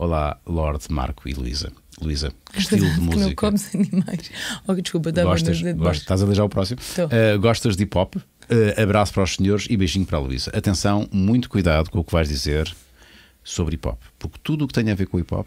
Olá, Lorde, Marco e Luísa. Luísa, que estilo de música? Não comes animais. Oh, desculpa, estava gostas, no gostas, Estás a ler já o próximo? Uh, gostas de hip hop? Uh, abraço para os senhores e beijinho para a Luísa. Atenção, muito cuidado com o que vais dizer sobre hip hop, porque tudo o que tem a ver com hip hop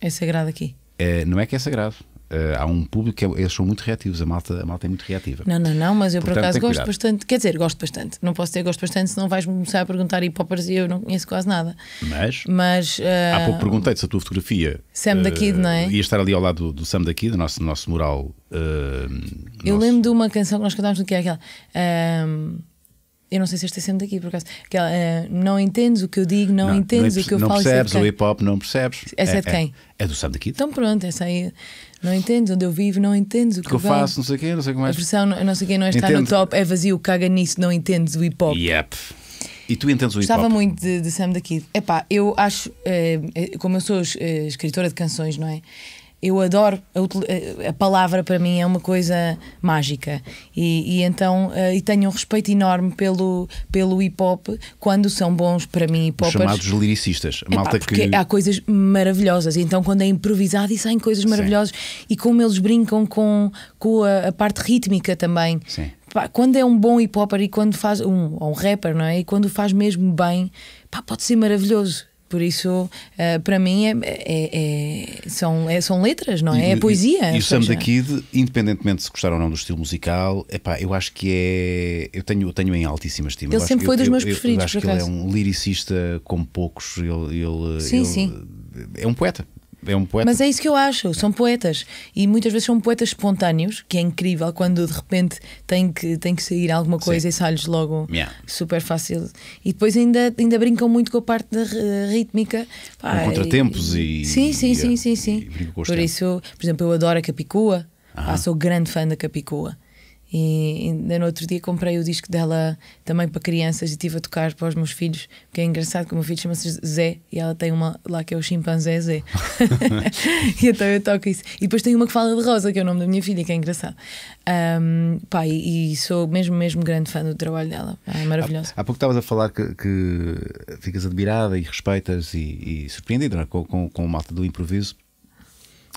é sagrado aqui. É, não é que é sagrado, uh, há um público que é, eles são muito reativos, a malta, a malta é muito reativa. Não, não, não, mas eu Portanto, por acaso gosto cuidado. bastante, quer dizer, gosto bastante. Não posso ter gosto bastante, se não vais-me começar a perguntar hipóprise e eu não conheço quase nada. Mas, mas uh, há pouco eh, perguntei-te se a tua fotografia Sam uh, da Kid, eh, não é? Ia estar ali ao lado do, do Sam da Kid, do nosso, nosso mural. Uh, eu lembro de uma canção que nós cantámos do que é aquela. Ehm, eu não sei se este é sempre daqui, por acaso. Aquela, uh, é, não entendes o que eu digo, não, não entendes não, o que eu não falo. não é percebes o hip hop, não percebes. Essa é, é de é, quem? É, é do Sam Kid. Então pronto, essa aí. Não entendes onde eu vivo, não entendes o que, que eu vem. faço, não sei o quê, não sei como é. A versão, não sei quem não está Entendo. no top, é vazio, caga nisso, não entendes o hip hop. Yep. E tu entendes o hip hop? Gostava muito de, de Sam da Kid. Epá, eu acho, eh, eh, como eu sou eh, escritora de canções, não é? eu adoro a, a, palavra para mim é uma coisa mágica e, e então uh, e tenho um respeito enorme pelo pelo hip hop quando são bons para mim hip hop chamados lyricistas malta Epá, que há coisas maravilhosas e então quando é improvisado e saem coisas maravilhosas Sim. e como eles brincam com com a, a parte rítmica também Sim quando é um bom hip hopper e quando faz um, um rapper, não é? E quando faz mesmo bem, pá, pode ser maravilhoso por isso, uh, para mim, é, é, é, são, é, são letras, não é? é e, é poesia. E, o Sam da Kid, independentemente de se gostar ou não do estilo musical, epá, eu acho que é. Eu tenho, eu tenho em altíssima estima. Ele eu sempre foi eu, dos eu, meus preferidos. Eu acho que ele é um liricista como poucos. Ele, ele, sim, ele, sim. É um poeta é um poeta. Mas é isso que eu acho, são poetas. E muitas vezes são poetas espontâneos, que é incrível quando de repente tem que, tem que sair alguma coisa Sim. e sai-lhes logo yeah. super fácil. E depois ainda, ainda brincam muito com a parte da rítmica. Pá, com contratempos e, e. Sim, sim, e, sim, ah, sim. sim. Por isso, por exemplo, eu adoro a Capicua. Ah. sou grande fã da Capicua. E ainda no outro dia comprei o disco dela também para crianças e estive a tocar para os meus filhos, porque é engraçado que o meu filho chama-se Zé e ela tem uma lá que é o chimpanzé Zé. e então eu toco isso. E depois tem uma que fala de Rosa, que é o nome da minha filha, que é engraçado. Um, pá, e, e, sou mesmo, mesmo grande fã do trabalho dela. É maravilhoso Há, há, pouco estavas a falar que, que, ficas admirada e respeitas e, e surpreendida é? com, com, com o malta do improviso.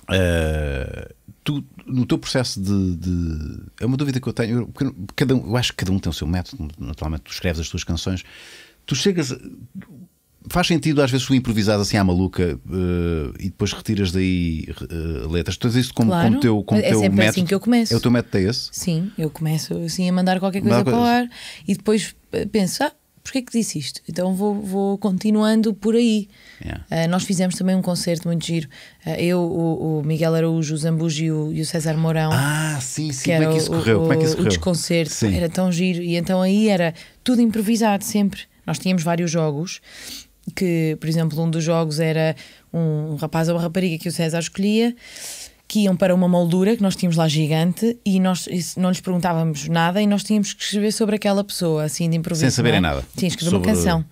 Uh, tu, no teu processo de, de, É uma dúvida que eu tenho. Eu, cada um, eu acho que cada um tem o seu método. Naturalmente, tu escreves as tuas canções. Tu chegas. Faz sentido às vezes tu improvisar assim à maluca uh, e depois retiras daí uh, letras. Tu tens isso como, claro, como teu, como é teu método. É assim que eu começo. É o teu método, é esse? Sim, eu começo assim a mandar qualquer coisa para o ar e depois eh, penso, ah, porquê que disse isto? Então vou, vou continuando por aí. Yeah. Uh, nós fizemos também um concerto muito giro. Uh, eu, o, o, Miguel Araújo, o Zambujo e o, e o César Mourão. Ah, sim, sim. Como é que isso correu? O, Como é que isso correu? O desconcerto. Sim. Era tão giro. E então aí era tudo improvisado sempre. Nós tínhamos vários jogos. Que, por exemplo, um dos jogos era um rapaz ou uma rapariga que o César escolhia que iam para uma moldura que nós tínhamos lá gigante e nós não lhes perguntávamos nada e nós tínhamos que escrever sobre aquela pessoa, assim de improviso. Sem saberem é? nada. que escrever sobre... uma canção.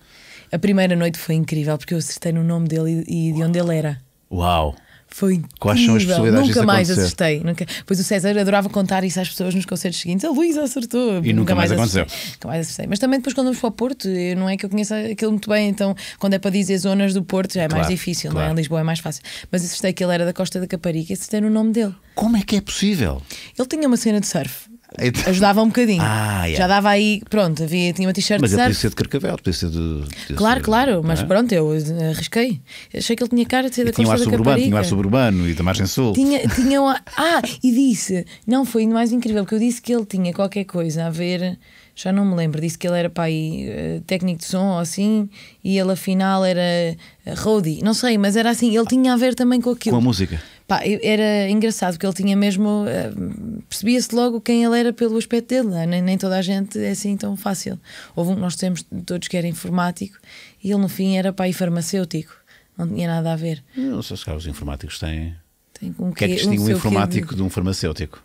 A primeira noite foi incrível porque eu acertei no nome dele e, de onde ele era. Uau! Foi incrível. Quais são as possibilidades Nunca mais acontecer? acertei. Nunca... Pois o César adorava contar isso às pessoas nos concertos seguintes. A oh, Luísa acertou. E nunca, nunca mais, mais aconteceu. Nunca mais acertei. Mas também depois quando vamos para o Porto, não é que eu conheça aquilo muito bem. Então, quando é para dizer zonas do Porto, já é claro, mais difícil, claro. não é? Em Lisboa é mais fácil. Mas acertei que ele era da Costa da Caparica e acertei no nome dele. Como é que é possível? Ele tinha uma cena de surf. Então... Ajudava um bocadinho. Ah, yeah. Já dava aí, pronto, havia, tinha uma t-shirt Mas é ele podia ser de carcavel, podia ser de. claro, ser, claro, mas é? pronto, eu arrisquei. Achei que ele tinha cara de ser e da tinha costa um ar suburbano, Tinha um ar suburbano e da margem sul. Tinha, tinha uma... Ah, e disse, não foi ainda mais incrível, porque eu disse que ele tinha qualquer coisa a ver. Já não me lembro, disse que ele era pai eh, técnico de som ou assim, e ele afinal era eh, roadie, não sei, mas era assim, ele tinha a ver também com aquilo. Com a música. Pá, era engraçado porque ele tinha mesmo. Uh, Percebia-se logo quem ele era pelo aspecto dele, né? nem, nem, toda a gente é assim tão fácil. Houve um, nós temos todos que era informático e ele no fim era pai farmacêutico, não tinha nada a ver. não sei se os informáticos têm. Tem um o que é que distingue um, um informático de... de um farmacêutico?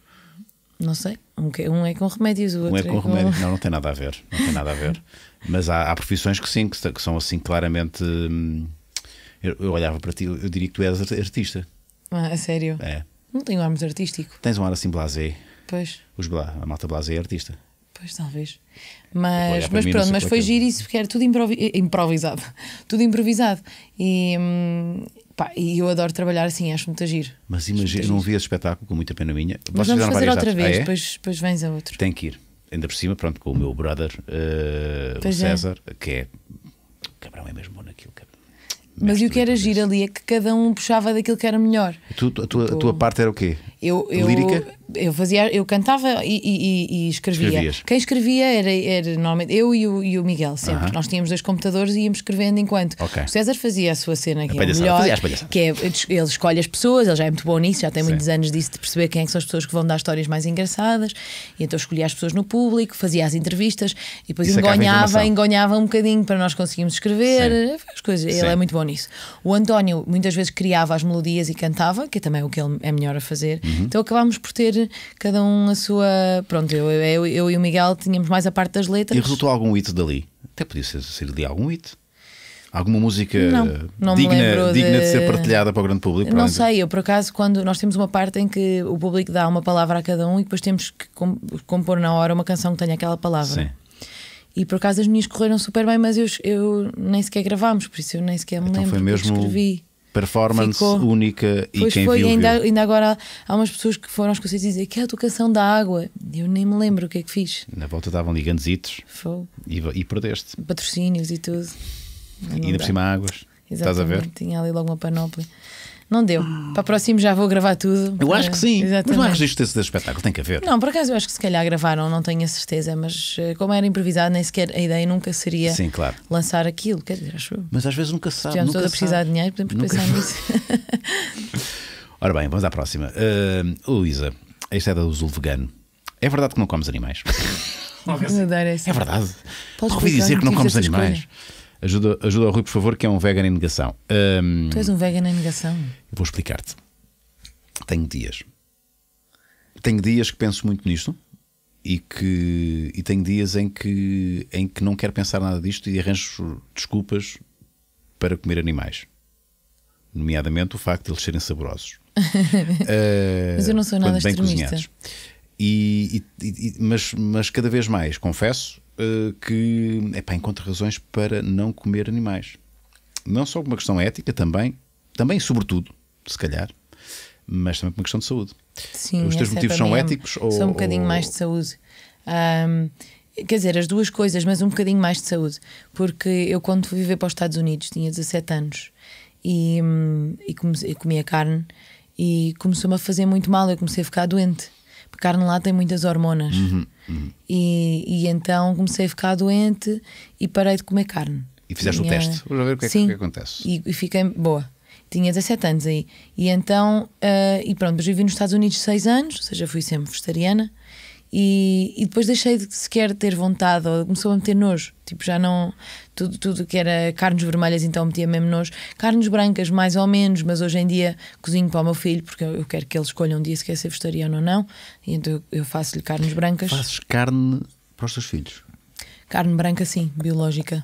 Não sei. Um, é com remédios, o é outro é com, é com... Não, não tem nada a ver. Não tem nada a ver. Mas há, há profissões que sim, que, que são assim claramente. Hum, eu, eu, olhava para ti, eu diria que tu és artista. Ah, a sério? É. Não tenho ar muito artístico. Tens um ar assim blasé. Pois. Os bla, a malta blasé é artista. Pois, talvez. Mas, mas mim, pronto, mas foi giro isso, porque era tudo eh, improvisado. Tudo improvisado. E, hum, pá, e eu adoro trabalhar assim, acho muito giro. Mas imagina, não vi esse espetáculo, com muita pena minha. Mas vamos fazer outra vez, ah, é? depois, depois vens a outro. Tem que ir. Ainda por cima, pronto, com o meu brother, eh, o é. César, que é. Cabrão é mesmo bom naquilo, cabrão. Mas e o que era giro ali é que cada um puxava daquilo que era melhor. Tu, a, tua, a tua tipo, parte era o quê? Eu, eu, Lírica? Eu, fazia, eu cantava e, e, e escrevia. Escrevias. Quem escrevia era, era normalmente eu e o, e o Miguel, sempre. Uh -huh. Nós tínhamos dois computadores e íamos escrevendo enquanto. Okay. O César fazia a sua cena, que a é melhor. Que é, ele escolhe as pessoas, ele já é muito bom nisso, já tem Sim. muitos anos disso, de perceber quem é que são as pessoas que vão dar histórias mais engraçadas. E então escolhia as pessoas no público, fazia as entrevistas e depois é é engonhava, engonhava um bocadinho para nós conseguirmos escrever. Sim. Eh, as coisas. Sim. Ele é muito bom nisso. O António muitas vezes criava as melodias e cantava, que também é o que ele é melhor a fazer. Uhum. Então acabámos por ter cada um a sua. Pronto, eu, eu, eu, e o Miguel tínhamos mais a parte das letras. E resultou algum hit dali? Até podia ser, ser de algum hit. Alguma música não, não digna, digna de... de... ser partilhada para o grande público? Não sei, eu por acaso, quando nós temos uma parte em que o público dá uma palavra a cada um e depois temos que compor na hora uma canção que tenha aquela palavra. Sim. E por acaso as minhas correram super bem, mas eu, eu nem sequer gravámos, por isso eu nem sequer me então lembro foi mesmo... escrevi performance Ficou. única e pois quem foi, viu, ainda, viu. ainda agora há umas pessoas que foram aos concertos e dizer que é a educação da água. Eu nem me lembro o que é que fiz. Na volta estavam ligantes E, e perdeste. Patrocínios e tudo. E ainda por cima águas. Exatamente. Estás a ver? Tinha ali logo uma panóplia. Não deu. Hum. Para o próximo já vou gravar tudo. Eu para... acho que sim. Exatamente. Mas não há registro desse, espetáculo, tem que haver. Não, por acaso eu acho que se calhar gravaram, não tenho a certeza, mas eh, como era improvisado, nem sequer a ideia nunca seria sim, claro. lançar aquilo. Quer dizer, acho Mas às vezes nunca se sabe. Estamos todos a precisar sabe. de dinheiro, podemos nunca pensar nisso. Ora bem, vamos à próxima. Uh, Luísa, esta é da Azul Vegano. É verdade que não comes animais? é verdade. Podes Ouvi dizer que não comes animais. Escolha. Ajuda, ajuda ao Rui, por favor, que é um vegan em negação. Um, tu és um vegan em negação? Eu vou explicar-te. Tenho dias. Tenho dias que penso muito nisto e que e tenho dias em que, em que não quero pensar nada disto e arranjo desculpas para comer animais. Nomeadamente o facto de eles serem saborosos. uh, mas eu não sou nada extremista. E, e, e, mas, mas cada vez mais, confesso, eh, que encontra razões para não comer animais. Não só por uma questão ética, também, também sobretudo, se calhar, mas também por uma questão de saúde. Sim, Os teus motivos são é éticos? São ou, são um bocadinho ou... mais de saúde. Um, quer dizer, as duas coisas, mas um bocadinho mais de saúde. Porque eu, quando fui viver para os Estados Unidos, tinha 17 anos e, hum, e, comecei, e comia carne e começou-me a fazer muito mal. Eu comecei a ficar doente. Porque carne lá tem muitas hormonas. Uhum. Uhum. E, e, então comecei a ficar doente e parei de comer carne. E fizeste Tinha... o teste? Vamos ver o que é Sim, é que, acontece. E, e fiquei boa. Tinha 17 anos aí. E então, uh, e pronto, vivi nos Estados Unidos 6 anos, ou seja, fui sempre vegetariana. E, e, depois deixei de sequer ter vontade, ou começou a meter nojo. Tipo, já não tudo, tudo que era carnes vermelhas, então metia mesmo nojo. Carnes brancas, mais ou menos, mas hoje em dia cozinho para o meu filho, porque eu quero que ele escolha um dia se quer ser vegetariano ou não, e então eu faço-lhe carnes brancas. Fazes carne para os teus filhos? Carne branca, sim, biológica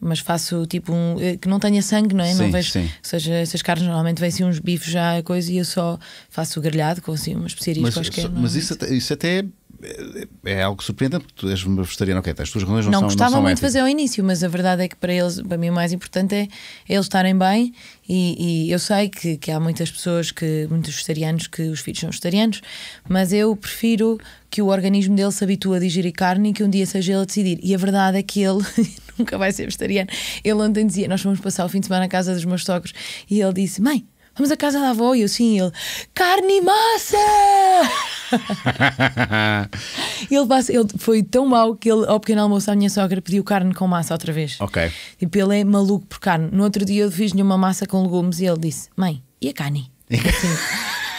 mas faço tipo um eh, que não tenha sangue, não é? Sim, não vejo, sim. ou seja, essas carnes normalmente vêm assim uns bifes já coisa e eu só faço grelhado com assim uma especiaria mas, qualquer. Mas é? isso, até, isso até é é, é, é algo surpreendente, porque tu és uma vegetariano, ok, as tuas relações não, não são não gostava muito de fazer ao início, mas a verdade é que para eles, para mim, o mais importante é, é eles estarem bem. E, e eu sei que, que, há muitas pessoas, que muitos vegetarianos, que os filhos são vegetarianos, mas eu prefiro que o organismo dele se habitue a digerir carne e que um dia seja ele a decidir. E a verdade é que ele nunca vai ser vegetariano. Ele ontem dizia: Nós fomos passar o fim de semana na casa dos meus sogros e ele disse: Mãe vamos à casa da avó. E eu sim, ele, carne e massa! ele, passa, ele foi tão mau que ele, ao pequeno almoço, a minha sogra pediu carne com massa outra vez. Ok. Tipo, ele é maluco por carne. No outro dia eu fiz-lhe uma massa com legumes e ele disse: Mãe, e a carne? Assim,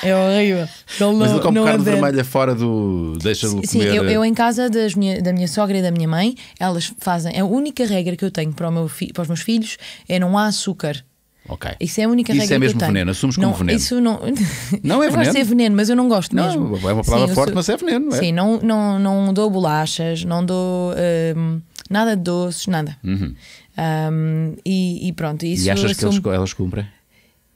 é horrível. Não, Mas ele come carne adere. vermelha fora do. Deixa-lo comer. Sim, eu, eu, em casa das minha, da minha sogra e da minha mãe, elas fazem. É a única regra que eu tenho para, meu fi, para os meus filhos é não há açúcar Ok. Isso é a única isso é regra é que eu tenho. Isso é mesmo veneno, assumes não, como veneno. Isso não. Não é eu veneno. Vai ser veneno, mas eu não gosto não, mesmo. É uma palavra sim, forte, sou... mas é veneno. É? Sim, não, não, não dou bolachas, não dou hum, nada de doces, nada. Uhum. Um, e, e, pronto. Isso e achas assumo... que elas cumprem?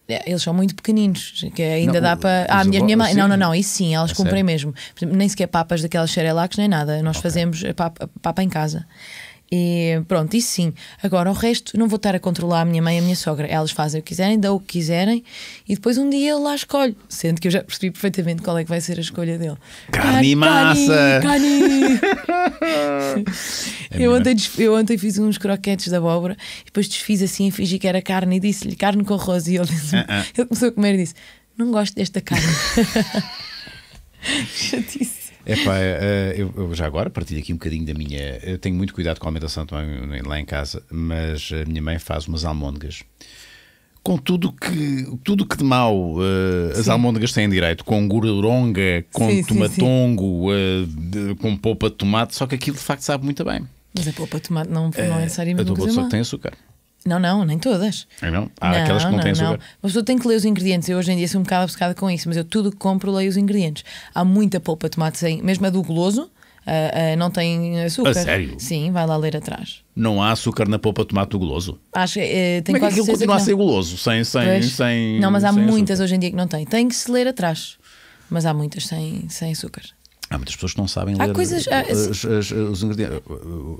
É, eles são muito pequeninos, que ainda não, dá para. Ah, a minha, minha mãe. Não, não, não, isso sim, elas é cumprem sério? mesmo. Nem sequer papas daquelas xerelacos, nem nada. Nós okay. fazemos eh, papa, papa em casa. E pronto, isso sim. Agora, o resto, não vou estar a controlar a minha mãe e a minha sogra. Elas fazem o que quiserem, dão o que quiserem e depois um dia ele lá escolhe. Sendo que eu já percebi perfeitamente qual é que vai ser a escolha dele. Carne ah, e massa! Carne! É eu, ontem, eu ontem fiz uns croquetes de abóbora e depois desfiz assim e fingi que era carne e disse-lhe carne com arroz. E ele, disse, uh ah, -uh. Ah. ele começou a comer e disse: Não gosto desta carne. Chatice. Epá, eh, eu, eu já agora partilho aqui um bocadinho da minha. Eu tenho muito cuidado com a alimentação também lá em casa, mas a minha mãe faz umas almôndegas com tudo que, tudo que de mal uh, eh, as almôndegas têm direito, com gururonga, com sim, tomatongo, sim, sim. Uh, eh, com polpa de tomate, só que aquilo de facto sabe muito bem. Mas a polpa de tomate não, não é necessariamente. Uh, a tem açúcar. Não, não, nem todas. É não? Há não, aquelas que não, não têm açúcar. Não. A pessoa tem que ler os ingredientes. Eu hoje em dia sou um bocado obcecada com isso, mas eu tudo que compro leio os ingredientes. Há muita polpa de tomate sem, mesmo a do goloso, Uh, uh, não tem açúcar. A sério? Sim, vai lá ler atrás. Não há açúcar na polpa de tomate do goloso? Acho uh, eh, tem Como é que aquilo continua a ser goloso, sem, sem, sem. Não, mas há muitas açúcar. hoje em dia que não tem. Tem que se ler atrás. Mas há muitas sem, sem açúcar. Há muitas pessoas que não sabem há ler coisas, eh, ah, as, as, os ingredientes.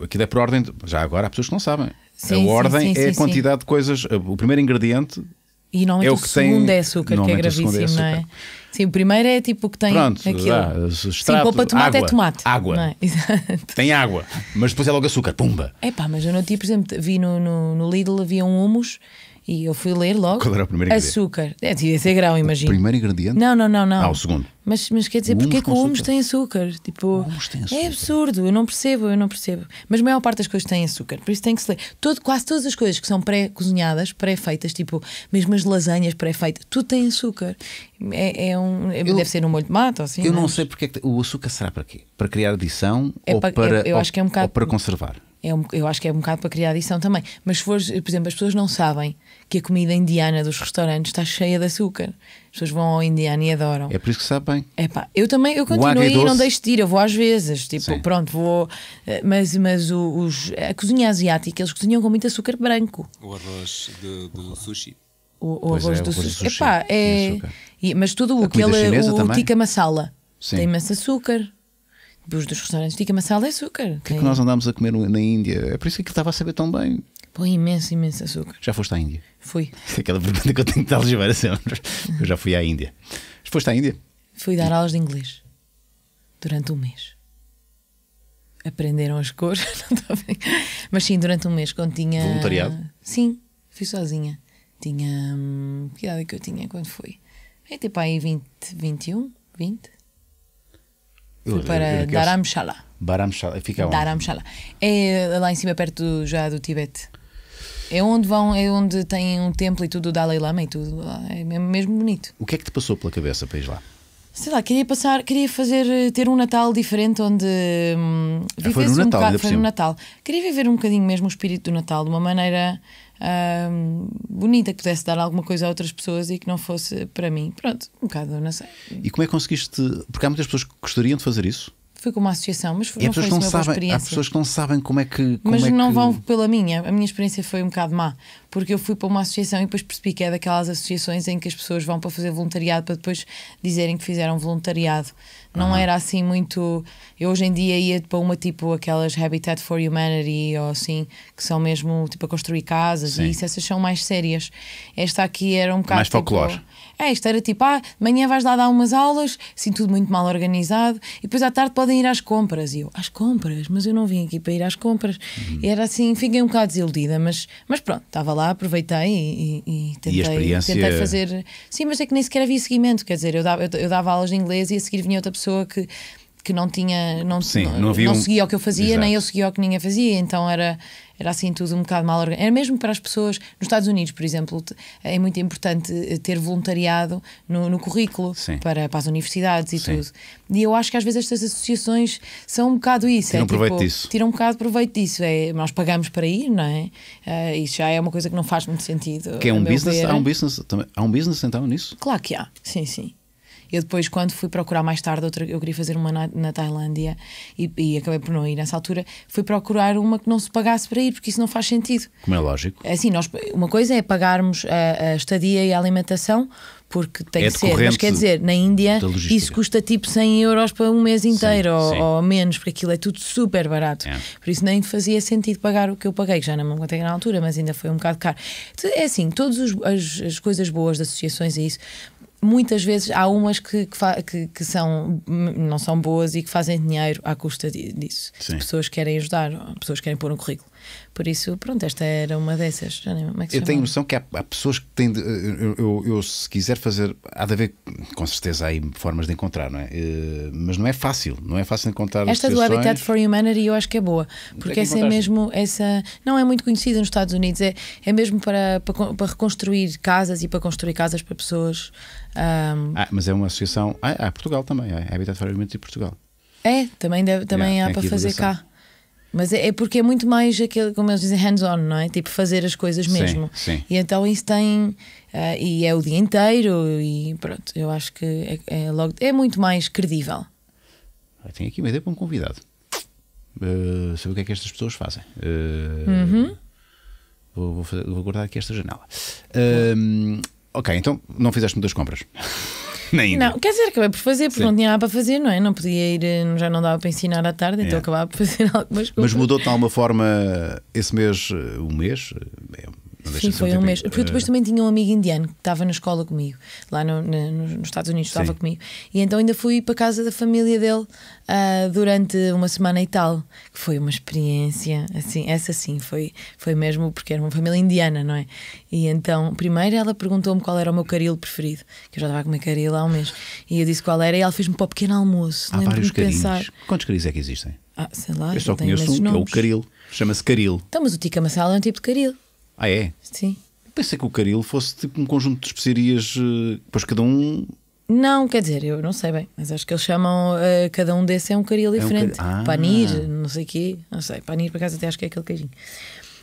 Aquilo é por ordem. De, já agora há pessoas que não sabem. Sim, a ordem sim, sim, é a quantidade de coisas. Eh, o primeiro ingrediente e normalmente é o, o segundo tem, é açúcar, que é, é gravíssimo, é não é? Sim, o primeiro é tipo que tem Pronto, aquilo. Dá, ah, extrato, Sim, para tomate é água, é tomate. Água. É? Tem água, mas depois é logo açúcar, pumba. É pá, mas eu não tinha, por exemplo, vi no, no, no Lidl havia um humus e eu fui ler logo. Qual era o primeiro ingrediente? Açúcar. É, de ser grão, imagino. O primeiro ingrediente? Não, não, não. não. Ah, o segundo. Mas, mas quer dizer, porque é que o humus tem açúcar? Tipo, tem é açúcar. é absurdo, eu não percebo, eu não percebo. Mas a maior parte das coisas tem açúcar, por isso tem que se ler. Todo, quase todas as coisas que são pré-cozinhadas, pré-feitas, tipo, mesmo as lasanhas pré-feitas, tudo tem açúcar. É, é um, é, eu, deve ser um molho de mato, assim. Eu não, não sei porque é que, o açúcar será para quê? Para criar adição é ou, para, é- para eu, eu ou, acho que é um bocado, ou para conservar? É um, eu acho que é um bocado para criar adição também. Mas se fores, por exemplo, as pessoas não sabem que a comida indiana dos restaurantes está cheia de açúcar. As pessoas vão ao indiano e adoram. É por isso que sabe bem. É pá, eu também, eu continuo aí, não deixo de ir, eu vou às vezes, tipo, Sim. pronto, vou. Eh, mas, mas os, a cozinha asiática, eles cozinham com muito açúcar branco. O arroz de, do sushi. O, o arroz é, do sushi. sushi. Epá, é pá, é. Mas tudo o que ele. O também? tikka masala. Sim. Tem imenso açúcar. Os dos restaurantes tikka masala é açúcar. O que é que nós andámos a comer na Índia? É por isso que ele estava a saber tão bem. Põe imenso, imenso açúcar. Já foste à Índia? Fui. Aquela pergunta que eu tenho de algebar sempre. Assim, eu já fui à Índia. foste à Índia? Fui dar aulas de inglês durante um mês. Aprenderam as cores, não estou bem. Mas sim, durante um mês, quando tinha. Voluntariado? Sim, fui sozinha. Tinha. Hum, que idade é que eu tinha quando fui? É tipo aí 20, 21, 20. Fui para eu, eu, Dharamshala. Dharamshala, fica onde? Dharamshala. É lá em cima, perto do, já do Tibete. É onde vão, é onde tem um templo e tudo o Dalai Lama e tudo. Ah, é mesmo bonito. O que é que te passou pela cabeça para ir lá? sei lá, queria passar, queria fazer, eh, ter um Natal diferente onde hum, ah, foi no um Natal, bocado, foi no Natal. Queria viver um bocadinho mesmo o espírito do Natal de uma maneira hum, bonita, que pudesse dar alguma coisa a outras pessoas e que não fosse para mim. Pronto, um bocado, não sei. E como é que conseguiste? Porque há muitas pessoas que gostariam de fazer isso. Fui com uma associação, mas e não foi uma sabem, experiência. Há pessoas que não sabem como é que. Como mas é não que... vão pela minha. A minha experiência foi um bocado má, porque eu fui para uma associação e depois percebi que é daquelas associações em que as pessoas vão para fazer voluntariado para depois dizerem que fizeram voluntariado. Não uhum. era assim muito. Eu hoje em dia ia para uma tipo aquelas Habitat for Humanity ou assim, que são mesmo tipo a construir casas Sim. e isso, essas são mais sérias. Esta aqui era um bocado. Mais tipo folclore. Tipo, é, isto era tipo, ah, amanhã vais lá dar umas aulas, sinto tudo muito mal organizado, e depois à tarde podem ir às compras. E eu, às compras? Mas eu não vim aqui para ir às compras. Uhum. E era assim, fiquei um bocado desiludida, mas, mas pronto, estava lá, aproveitei e, e, e tentei, e experiência... tentei fazer. Sim, mas é que nem sequer havia seguimento, quer dizer, eu dava, eu, eu dava aulas de inglês e a seguir vinha outra pessoa que que não tinha não, Sim, não, não, não seguia um... o que eu fazia Exato. nem eu seguia o que ninguém fazia então era era assim tudo um bocado mal organizado. Era mesmo para as pessoas. Nos Estados Unidos, por exemplo, é muito importante eh, ter voluntariado no, no currículo para, para, as universidades e Sim. tudo. E eu acho que às vezes estas associações são um bocado isso. Tiram é, tipo, proveito tipo, disso. Tiram um bocado proveito disso. É, nós pagamos para ir, não é? Uh, isso já é uma coisa que não faz muito sentido. Que é um business? Há um business, também, há um business então nisso? Claro que há. Sim, sim. Eu depois, quando fui procurar mais tarde, outra, eu queria fazer uma na, na Tailândia e, e, acabei por não ir nessa altura, fui procurar uma que não se pagasse para ir, porque isso não faz sentido. Como é lógico. É assim, nós, uma coisa é pagarmos a, a estadia e a alimentação, porque tem é que ser. Mas quer dizer, na Índia isso custa tipo 100 euros para um mês inteiro sim, ou, sim. ou, menos, porque aquilo é tudo super barato. É. Por isso nem fazia sentido pagar o que eu paguei, que já não me contei na altura, mas ainda foi um bocado caro. Então, é assim, todas as, as, coisas boas de associações e é isso, muitas vezes há umas que, que, que, que, são, não são boas e que fazem dinheiro à custa disso. Sim. Pessoas querem ajudar, pessoas querem pôr um currículo. Por isso, pronto, esta era uma dessas. Já nem, é eu tenho a noção que há, há, pessoas que têm. De, eh, eu, eu, eu, se quiser fazer. Há de haver, com certeza, aí formas de encontrar, não é? Eh, mas não é fácil. Não é fácil encontrar. Esta do Habitat for Humanity eu acho que é boa. Porque é essa é mesmo. essa Não é muito conhecida nos Estados Unidos. É, é mesmo para, para, para reconstruir casas e para construir casas para pessoas. Um... Ah, mas é uma associação. Ah, há Portugal também. Há Habitat for Humanity de Portugal. É, também, deve, também yeah, há para fazer cá. Mas é, é, porque é muito mais aquele, como eles dizem, hands-on, não é? Tipo, fazer as coisas mesmo. Sim, sim. E então isso tem. Uh, e é o dia inteiro, e pronto, eu acho que é, é logo, é muito mais credível. Eu ah, tenho aqui uma ideia para um convidado. Uh, eh, saber o que é que estas pessoas fazem. Uh, uhum. vou, vou, fazer, vou guardar aqui esta janela. Ehm, ok, então não fizeste muitas compras. na Índia. Não, quer dizer, acabei por fazer, porque Sim. não tinha nada para fazer, não é? Não podia ir, eh, já não dava para ensinar à tarde, então é. acabava por fazer algumas coisas. Mas mudou de alguma forma esse mês, eh, o um mês, eh, Sim, foi um, um tipo mês. Porque eu depois eh, também tinha um amigo indiano que estava na escola comigo, lá no, no, nos Estados Unidos, Sim. estava comigo. E então ainda fui para casa da família dele uh, durante uma semana e tal, que foi uma experiência, assim, essa sim foi, foi mesmo, porque era uma família indiana, não é? E então, primeiro ela perguntou-me qual era o meu caril preferido, que eu já estava a comer caril há um mês, e eu disse qual era, e ela fez-me para o pequeno almoço. Há vários carinhos. Pensar. Quantos caris é que existem? Ah, sei lá, eu só conheço um, que é o caril. Chama-se caril. Então, mas o tica masala é um tipo de caril. Ah, é? Sim. Pensei que o caril fosse tipo um conjunto de especiarias, depois eh, cada um. Não, quer dizer, eu não sei bem, mas acho que eles chamam, uh, cada um desses é, é um caril diferente. É um car... ah. Panir, não sei o quê, não sei, panir por acaso até acho que é aquele queijinho.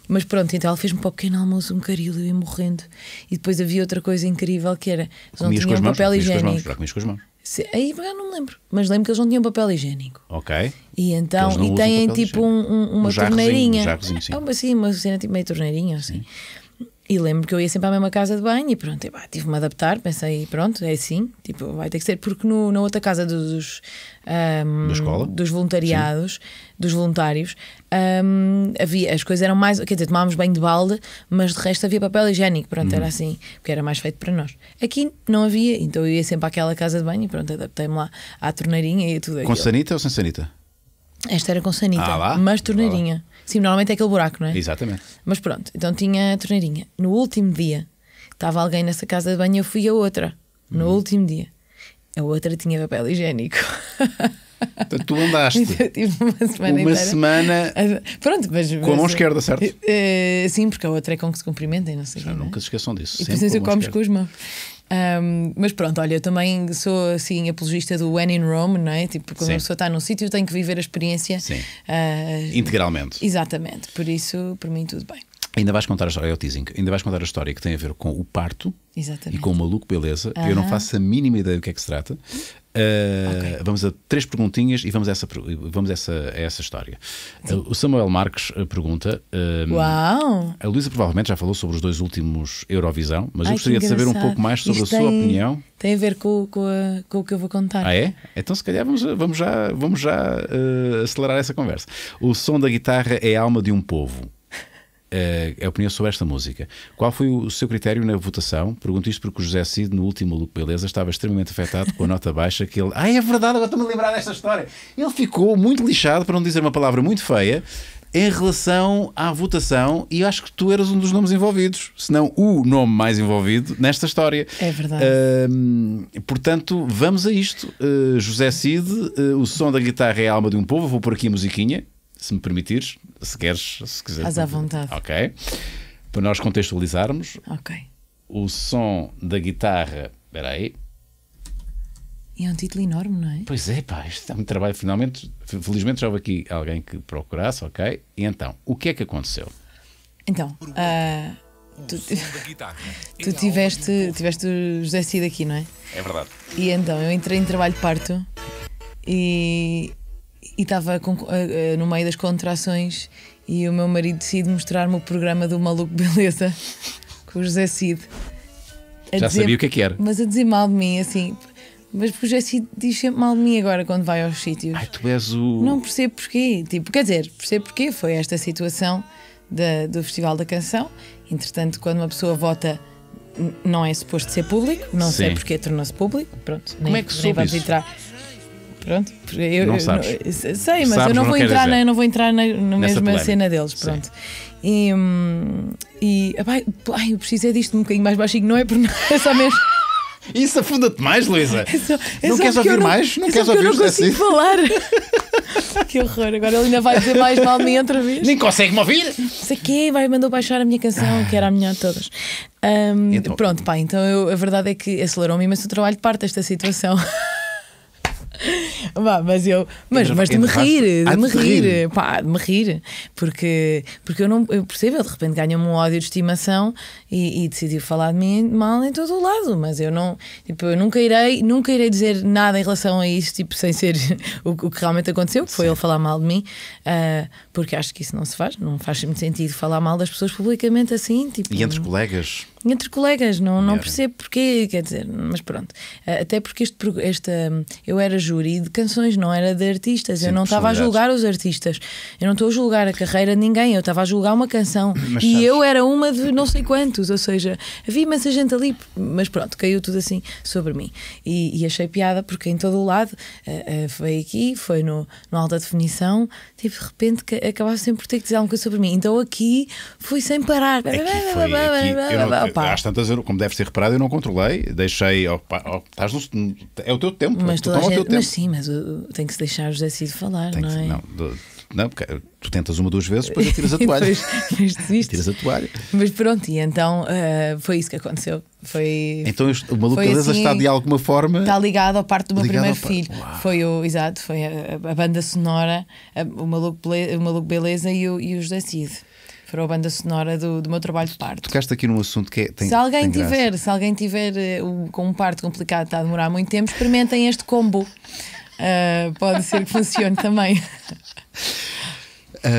Mas pronto, então ela fez-me para o pequeno almoço um caril eu ia morrendo. E depois havia outra coisa incrível que era: não tinham papel higiênico. comias com as mãos. Se, aí eu não me lembro, mas lembro que eles não tinham papel higiênico. Ok. E então, e têm tipo um, um, uma um torneirinha. Um jarrozinho, sim. É uma, assim, uma cena tipo meio torneirinha, assim. Sim. E lembro que eu ia sempre à mesma casa de banho e pronto, e, pá, tive-me a adaptar, pensei, pronto, é assim, tipo, vai ter que ser, porque no, na outra casa dos, um, escola? dos voluntariados, Sim. dos voluntários, um, havia, as coisas eram mais, quer dizer, tomávamos banho de balde, mas de resto havia papel higiênico, pronto, hum. era uhum. assim, porque era mais feito para nós. Aqui não havia, então eu ia sempre àquela casa de banho e pronto, adaptei-me lá à torneirinha e tudo aquilo. Com sanita ou sem sanita? Esta era com sanita, ah, mas torneirinha. Sim, normalmente é aquele buraco, não é? Exatamente. Mas pronto, então tinha a torneirinha. No último dia, estava alguém nessa casa de banho, eu fui a outra. No hum. último dia. A outra tinha papel higiênico. Então, tu andaste uma semana, uma semana Pronto, mas, com a mão eh, esquerda, certo? Uh, sim, porque a outra é com que se cumprimentem, não sei. Já, é? nunca é? se esqueçam disso. E por isso é eu comes com as mãos. Um, mas pronto, olha, eu também sou assim apologista do when in Rome, não é? Tipo, quando Sim. a pessoa está num sítio tem que viver a experiência uh, integralmente. Exatamente, por isso, para mim, tudo bem. Ainda vais contar a história, é o teasing, ainda vais contar a história que tem a ver com o parto Exatamente. e com o maluco beleza. Eu não faço a mínima ideia do que é que se trata. Ah, okay. Vamos a três perguntinhas e vamos a essa, vamos a essa, a essa história. o Samuel Marques ah, pergunta: um, ah, Uau! A Luísa provavelmente já falou sobre os dois últimos Eurovisão, mas Ai, eu gostaria de saber um pouco mais sobre Isto a sua tem, opinião. Tem a ver com, com, a, com, o que eu vou contar. Ah, é? Então, se calhar, vamos, vamos já, vamos já uh, acelerar essa conversa. O som da guitarra é a alma de um povo. Eh, a opinião sobre esta música. Qual foi o seu critério na votação? Pergunto isto porque o José Cid, no último Look Beleza, estava extremamente afetado com a nota baixa que ele. Ah, é verdade, agora estou-me a lembrar desta história. Ele ficou muito lixado, para não dizer uma palavra muito feia, em relação à votação, e acho que tu eras um dos nomes envolvidos, se não o nome mais envolvido nesta história. É verdade. Uh, portanto, vamos a isto. Uh, José Cid, uh, o som da guitarra é a alma de um povo. Eu vou pôr aqui a musiquinha, se me permitires se queres. Se quiser, Faz à vontade. Ok. Para nós contextualizarmos, Ok. o som da guitarra. Espera aí. É um título enorme, não é? Pois é, pá, isto dá muito trabalho. Finalmente, felizmente já houve aqui alguém que procurasse, ok? E então, o que é que aconteceu? Então, uh, tu, tu tiveste, tiveste o José Cid aqui, não é? É verdade. E então, eu entrei em trabalho de parto e e estava eh, eh, no meio das contrações e o meu marido decide mostrar-me o programa do Maluco Beleza com o José Cid. Já dizer, sabia o que é que era. Mas a dizer mal de mim, assim. Mas porque o José Cid diz sempre mal de mim agora quando vai aos sítios. Ai, tu és o. Não percebo porquê. Tipo, quer dizer, percebo porquê. Foi esta situação da, do Festival da Canção. Entretanto, quando uma pessoa vota não é suposto ser público, não Sim. sei porque tornou-se público. Pronto, Como nem, é que nem vamos entrar Pronto, eu, não sabes. Eu, sei, sabes, mas eu não, vou não entrar na, não vou entrar na, na mesma polémica. cena deles, pronto. Sim. E, hum, e abai, ai, eu preciso é disto um bocadinho mais baixinho, não é por nada, é só mesmo. Isso afunda-te mais, Luísa. É, é não queres ouvir mais? Não é queres ouvir mais? Assim? falar. que horror. Agora ele ainda vai dizer mais mal de mim outra vez. Nem consegue-me ouvir. Sei que vai mandou baixar a minha canção, ah. que era a melhor de todas. Um, então, pronto, pá, então eu, a verdade é que acelerou-me imenso o trabalho de parte desta situação. Bah, mas eu, mas, mas de me rir, de ah, me rir, pá, de me rir, porque, porque eu não eu percebo, eu de repente ganha-me um ódio de estimação e, e decidiu falar de mim mal em todo o lado, mas eu não, tipo, eu nunca irei, nunca irei dizer nada em relação a isto, tipo, sem ser o, o que realmente aconteceu, que foi Sim. ele falar mal de mim, uh, porque acho que isso não se faz, não faz muito sentido falar mal das pessoas publicamente assim, tipo. E entre colegas? entre colegas, não, não percebo porquê, quer dizer, mas pronto. Eh, até porque este, esta, eu era júri de canções, não era de artistas. Sim, eu não estava a julgar os artistas. Eu não estou a julgar a carreira de ninguém, eu estava a julgar uma canção. Mas e sabes... eu era uma de não sei quantos, ou seja, havia imensa gente ali, mas pronto, caiu tudo assim sobre mim. E, e achei piada porque em todo o lado uh, uh, foi aqui, foi no, no alta definição, tipo, de repente que acabava sempre por ter que dizer alguma coisa sobre mim. Então aqui fui sem parar. Aqui foi, aqui, opa. Às tantas, como deve ser reparado, eu não controlei, deixei. Opa, opa, estás no, é o teu tempo. Mas, tu toda gente, tempo. mas sim, mas uh, uh, tem que se deixar o José Cid falar, tem não que, é? Não, do, não, porque uh, tu tentas uma, duas vezes, depois tiras a toalha. depois, depois tiras a toalha. Mas pronto, e então uh, foi isso que aconteceu. Foi, então o maluco assim, está de alguma forma. Está ligado à parte do meu primeiro filho. Uau. Foi o, exato, foi a, a banda sonora, a, o, maluco, o Maluco Beleza e o, e o José Cid para a banda sonora do, do meu trabalho de parte. Tocaste aqui num assunto que é. Tem, se alguém tem tiver, se alguém tiver eh, o com um parto complicado, está a demorar muito tempo, experimentem este combo. Uh, pode ser que funcione também.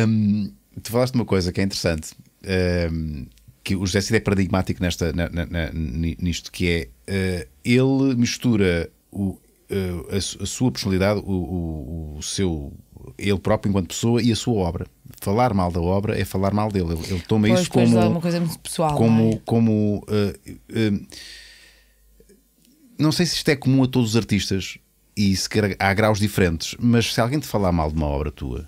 Um, tu falaste de uma coisa que é interessante. Um, que o José Cid é paradigmático nesta, na, na, na, nisto, que é uh, ele mistura o, a, a, sua personalidade, o, o, o seu ele próprio enquanto pessoa e a sua obra falar mal da obra é falar mal dele. Ele, ele toma pois, isso como. Pois, é coisa muito pessoal. Como. É? como uh, uh, não sei se isto é comum a todos os artistas e se há graus diferentes, mas se alguém te falar mal de uma obra tua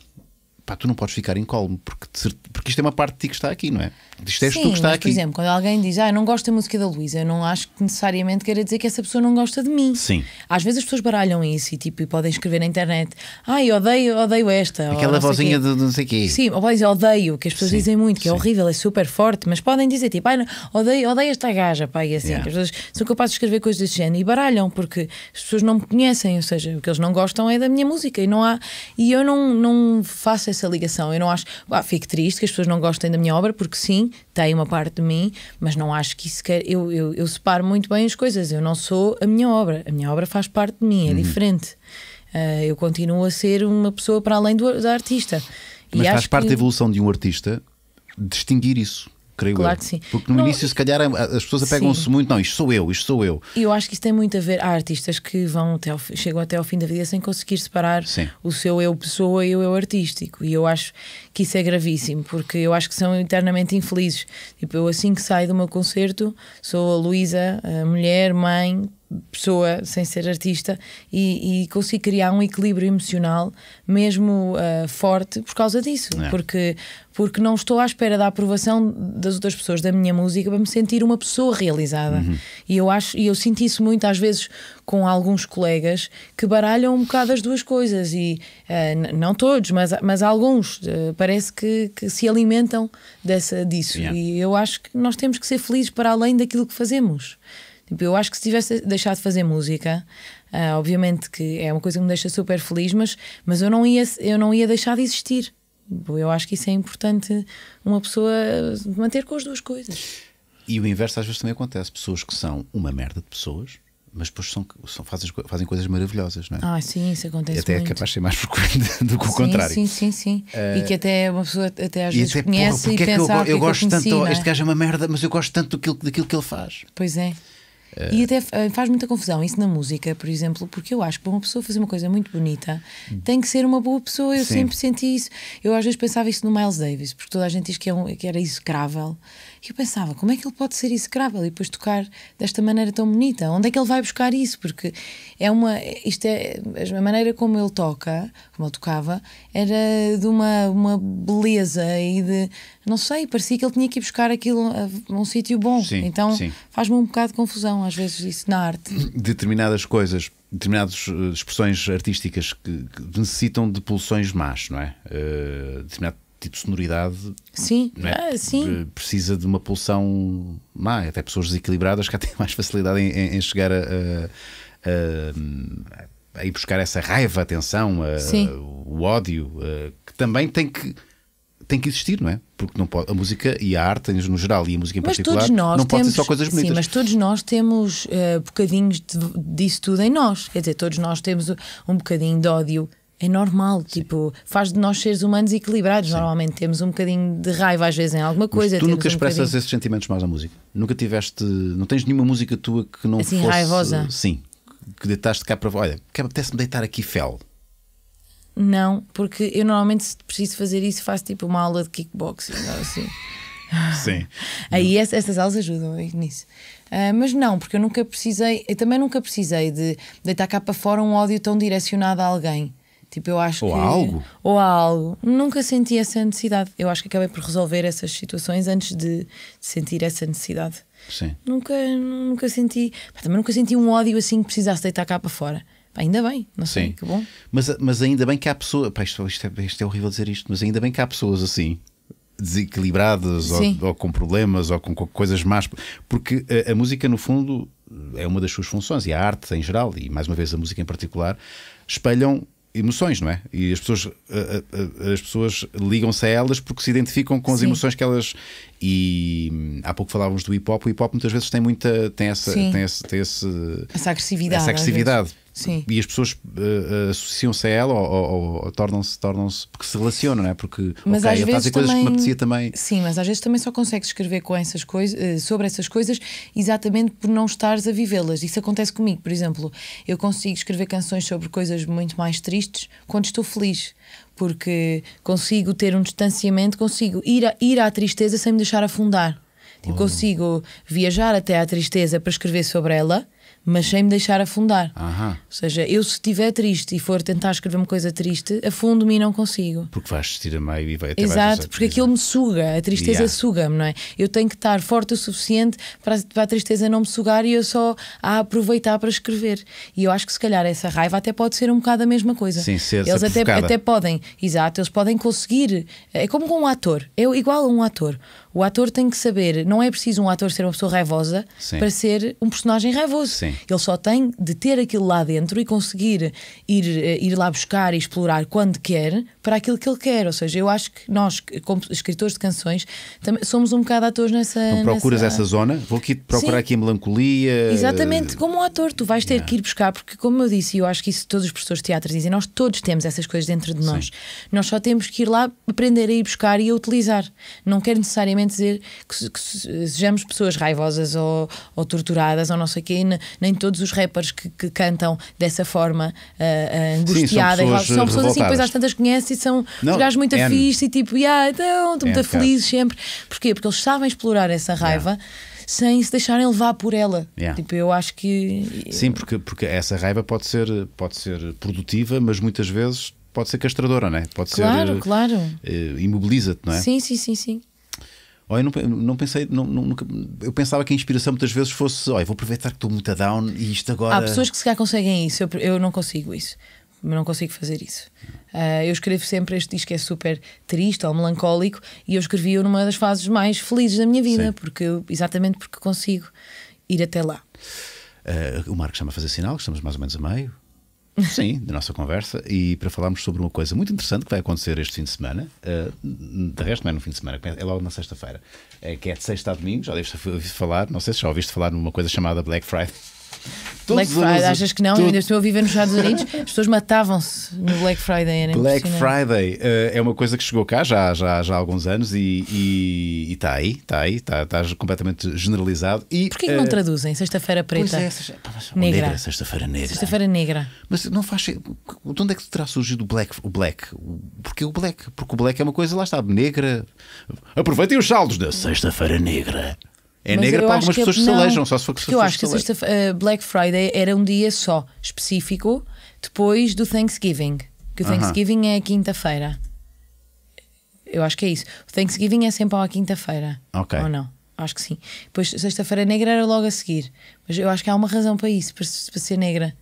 pá, tu não podes ficar incólume, porque, porque isto é uma parte de ti que está aqui, não é? Isto é Sim, tu que está mas, aqui. Por exemplo, quando alguém diz, ah, eu não gosto da música da Luísa, eu não acho que necessariamente queira dizer que essa pessoa não gosta de mim. Sim. Às vezes as pessoas baralham isso e, tipo, e podem escrever na internet, ai, eu odeio, odeio esta. Aquela vozinha de não sei o quê. Sim, ou podem dizer odeio, que as pessoas Sim. dizem muito, que é Sim. é horrível, é super forte, mas podem dizer, tipo, ai, odeio, odeio esta gaja, pá, e assim. Yeah. As pessoas são capazes de escrever coisas desse género e baralham, porque as pessoas não me conhecem, ou seja, o que eles não gostam é da minha música e não há. E eu não, não faço essa ligação. Eu não acho. Ah, fico triste que as pessoas não gostem da minha obra, porque sim, tem uma parte de mim, mas não acho que isso quer. Eu, eu, eu separo muito bem as coisas. Eu não sou a minha obra. A minha obra faz parte de mim, é uhum. diferente. Uh, eu continuo a ser uma pessoa para além do, da artista. Mas e faz parte que... da evolução de um artista distinguir isso creio claro eu. Que sim. Porque no não, início, se calhar, as pessoas apegam-se muito, não, isto sou eu, isto sou eu. Eu acho que isso tem muito a ver. Há artistas que vão até ao, chegam até ao fim da vida sem conseguir separar sim. o seu eu pessoa e o eu artístico. E eu acho que isso é gravíssimo, porque eu acho que são internamente infelizes. Tipo, eu assim que saio do meu concerto, sou a Luísa, mulher, mãe, pessoa sem ser artista e, e consigo criar um equilíbrio emocional mesmo uh, forte por causa disso é. porque porque não estou à espera da aprovação das outras pessoas da minha música para me sentir uma pessoa realizada uhum. e eu acho e eu sinto isso muito às vezes com alguns colegas que baralham um bocado as duas coisas e uh, não todos mas mas alguns uh, parece que, que, se alimentam dessa disso yeah. e eu acho que nós temos que ser felizes para além daquilo que fazemos Tipo, eu acho que se tivesse deixado de fazer música, uh, obviamente que é uma coisa que me deixa super feliz, mas, mas eu, não ia, eu não ia deixar de existir. Tipo, eu acho que isso é importante uma pessoa manter com as duas coisas. E o inverso às vezes também acontece. Pessoas que são uma merda de pessoas, mas depois são, são, fazem, fazem coisas maravilhosas, não é? Ah, sim, isso acontece. E até é muito. é capaz de ser mais frequente do que o sim, contrário. Sim, sim, sim. Uh, e que ah, até uma pessoa até às vezes até, conhece porra, e pensa, é que eu, ah, eu, que eu gosto conheci, tanto, é? este gajo é uma merda, mas eu gosto tanto daquilo, daquilo que ele faz. Pois é. E até eh, faz muita confusão isso na música, por exemplo, porque eu acho que para uma pessoa fazer uma coisa muito bonita tem que ser uma boa pessoa. Eu Sim. sempre senti isso. Eu às vezes pensava isso no Miles Davis, porque toda a gente diz que, é um, que era execrável. E eu pensava, como é que ele pode ser execrável e depois tocar desta maneira tão bonita? Onde é que ele vai buscar isso? Porque é uma. Isto é. A maneira como ele toca, como ele tocava, era de uma, uma beleza e de. Não sei, parecia que ele tinha que ir buscar aquilo a um sítio bom. Sim, então faz-me um bocado de confusão, às vezes, isso na arte. Determinadas coisas determinadas eh, expressões artísticas que, necessitam de pulsões más, não é? Uh, determinado tipo de sonoridade sim. É? Ah, sim. precisa de uma pulsão má, até pessoas desequilibradas que têm mais facilidade em, em chegar a, a, a, a, ir buscar essa raiva, a tensão, o ódio, que também tem que tem que existir, não é? Porque não pode, a música e a arte no geral e a música em mas particular não pode ser só coisas bonitas. Sim, mas todos nós temos uh, bocadinhos de, disso tudo em nós. Quer dizer, todos nós temos um bocadinho de ódio é normal, Sim. tipo, faz de nós seres humanos equilibrados. Sim. Normalmente temos um bocadinho de raiva às vezes em alguma coisa. Mas tu nunca um expressas bocadinho... esses sentimentos mais na música? Nunca tiveste. Não tens nenhuma música tua que não assim, fosse. raivosa? Sim. Que deitaste cá para. Olha, apetece-me deitar aqui fel. Não, porque eu normalmente, se preciso fazer isso, faço tipo uma aula de kickboxing assim. Sim. Aí essas aulas ajudam nisso. Uh, mas não, porque eu nunca precisei, eu também nunca precisei de deitar cá para fora um ódio tão direcionado a alguém. Tipo, eu acho ou que. Ou algo? Ou algo. Nunca senti essa necessidade. Eu acho que acabei por resolver essas situações antes de sentir essa necessidade. Sim. Nunca, nunca senti. Pá, também nunca senti um ódio assim que precisasse deitar cá para fora. Pá, ainda bem, não sei, Sim. que bom. Mas, mas ainda bem que há pessoas. Pá, isto, isto, é, isto, é, horrível dizer isto, mas ainda bem que há pessoas assim. Desequilibradas ou, ou, com problemas ou com coisas más, porque a, a música, no fundo, é uma das suas funções e a arte em geral, e mais uma vez a música em particular, espelham emoções, não é? E as pessoas, eh, eh, eh, as pessoas ligam-se a elas porque se identificam com as Sim. emoções que elas e hum, há pouco falávamos do hip hop. O hip hop muitas vezes tem muita. tem essa. Tem esse, tem esse, essa agressividade. Essa agressividade. Sim. E as pessoas uh, associam-se a ela ou, ou, ou tornam-se. Tornam porque se relacionam, não é? Porque. Mas okay, às vezes. coisas também... que me apetecia também. Sim, mas às vezes também só consegues escrever com essas coisas, eh, sobre essas coisas exatamente por não estares a vivê-las. Isso acontece comigo, por exemplo. Eu consigo escrever canções sobre coisas muito mais tristes quando estou feliz porque consigo ter um distanciamento, consigo ir, a, ir à tristeza sem me deixar afundar. Tipo, hum. consigo viajar até à tristeza para escrever sobre ela mas sem me deixar afundar. Aham. Ou seja, eu se estiver triste e for tentar escrever uma coisa triste, afundo-me e não consigo. Porque vais assistir a meio e vai até Exato, porque aquilo me suga, a tristeza yeah. suga-me, não é? Eu tenho que estar forte o suficiente para, a tristeza não me sugar e eu só a aproveitar para escrever. E eu acho que se calhar essa raiva até pode ser um bocado a mesma coisa. Sim, ser Eles até, até podem, exato, eles podem conseguir. É como com um ator, é igual a um ator. O ator tem que saber, não é preciso um ator ser uma pessoa raivosa Sim. para ser um personagem raivoso. Sim. Ele só tem de ter aquilo lá dentro e conseguir ir, eh, ir lá buscar e explorar quando quer para aquilo que ele quer. Ou seja, eu acho que nós, como escritores de canções, também somos um bocado atores nessa. Não procuras nessa... essa zona? Vou aqui procurar Sim. aqui melancolia. Exatamente, eh, como um ator, tu vais ter yeah. que ir buscar, porque, como eu disse, e eu acho que isso todos os professores de teatro dizem, nós todos temos essas coisas dentro de nós. Sim. Nós só temos que ir lá aprender a ir buscar e a utilizar. Não quer necessariamente dizer que, que sejamos pessoas raivosas ou, ou, torturadas ou não sei o quê, nem todos os rappers que, que cantam dessa forma uh, eh, angustiada. Eh, Sim, são pessoas, são pessoas assim, depois às tantas conhecem e são não, gajos muito é e tipo, yeah, então, estou muito é, feliz sempre. Porquê? Porque eles sabem explorar essa raiva. Yeah sem se deixarem levar por ela. Yeah. Tipo, eu acho que. Sim, porque, porque essa raiva pode ser, pode ser produtiva, mas muitas vezes pode ser castradora, não é? Pode claro, ser. Claro, eh, claro. Eh, imobiliza-te, não é? Sim, sim, sim, sim. Oh, eu não, não pensei, não, nunca, eu pensava que a inspiração muitas vezes fosse, olha, vou aproveitar que estou muito a down e isto agora. Há pessoas que se calhar conseguem isso, eu, eu não consigo isso mas não consigo fazer isso. Uh, eu escrevo sempre este disco é super triste ou melancólico e eu escrevi-o numa das fases mais felizes da minha vida, porque eu, exatamente porque consigo ir até lá. Uh, o Marco chama a fazer sinal, estamos mais ou menos a meio. Sim, da nossa conversa e para falarmos sobre uma coisa muito interessante que vai acontecer este fim de semana. Uh, de resto, não é no fim de semana, é logo na sexta-feira, é, que é de sexta a domingo. Já deves falar, não sei se já ouviste falar numa coisa chamada Black Friday. Black Friday, achas que não? Todo... Ainda estou a viver nos Estados Unidos, as pessoas matavam-se no Black Friday. Era Black Friday uh, é uma coisa que chegou cá já, já, já há alguns anos e está aí, está aí, está tá completamente generalizado. E, Porquê que uh... não eh, traduzem sexta-feira é, preta? É, negra. Sexta-feira negra. Sexta-feira negra. Mas não faz. De onde é que terá surgido o Black? O black? Porquê o Black? Porque o Black é uma coisa, lá está, negra. Aproveitem os saldos da Sexta-feira Negra. É negra para algumas é- pessoas que, que se alejam, só se for que se Eu acho que, que Black Friday era um dia só, específico, depois do Thanksgiving. Que o uh -huh. Thanksgiving é a quinta-feira. Eu acho que é isso. O Thanksgiving é sempre à quinta-feira. Ok. Ou não? Acho que sim. Depois, sexta-feira negra era logo a seguir. Mas eu acho que há uma razão para isso, para, para ser negra